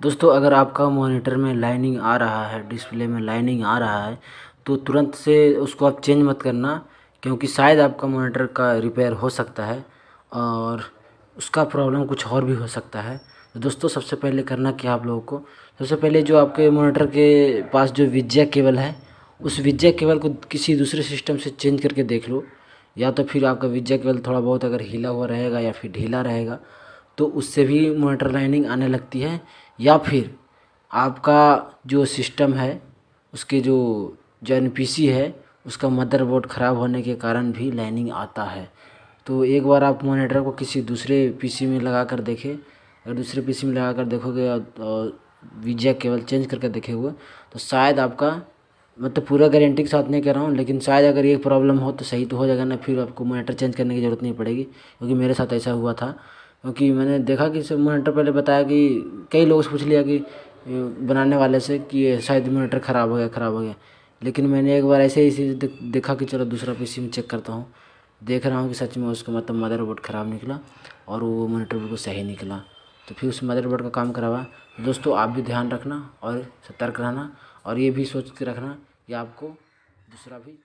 दोस्तों अगर आपका मॉनिटर में लाइनिंग आ रहा है डिस्प्ले में लाइनिंग आ रहा है तो तुरंत से उसको आप चेंज मत करना क्योंकि शायद आपका मॉनिटर का रिपेयर हो सकता है और उसका प्रॉब्लम कुछ और भी हो सकता है तो दोस्तों सबसे पहले करना क्या आप लोगों को सबसे पहले जो आपके मोनीटर के पास जो विजय केबल है उस विजय केबल को किसी दूसरे सिस्टम से चेंज करके देख लो या तो फिर आपका विजय केबल थोड़ा बहुत अगर हिला हुआ रहेगा या फिर ढीला रहेगा तो उससे भी मोनीटर लाइनिंग आने लगती है या फिर आपका जो सिस्टम है उसके जो जो एन पी सी है उसका मदरबोर्ड ख़राब होने के कारण भी लाइनिंग आता है तो एक बार आप मोनीटर को किसी दूसरे पी सी में लगा कर देखें अगर दूसरे पी सी में लगा कर देखोगे और वीजा केवल चेंज करके देखे हुए तो शायद आपका मतलब पूरा गारंटी के साथ नहीं कह रहा हूँ लेकिन शायद अगर ये प्रॉब्लम हो तो सही तो हो जाएगा ना फिर आपको मोनीटर चेंज करने की ज़रूरत नहीं पड़ेगी क्योंकि मेरे साथ ऐसा हुआ था क्योंकि मैंने देखा कि सब मोनीटर पहले बताया कि कई लोगों से पूछ लिया कि बनाने वाले से कि ये शायद मोनीटर ख़राब हो गया ख़राब हो गया लेकिन मैंने एक बार ऐसे ही इसी देखा कि चलो दूसरा पीसी में चेक करता हूँ देख रहा हूँ कि सच में उसका मतलब मदरबोर्ड ख़राब निकला और वो मोनीटर बिल्कुल सही निकला तो फिर उस मदरबोर्ड का काम करवा तो दोस्तों आप भी ध्यान रखना और सतर्क रहना और ये भी सोच के रखना कि आपको दूसरा भी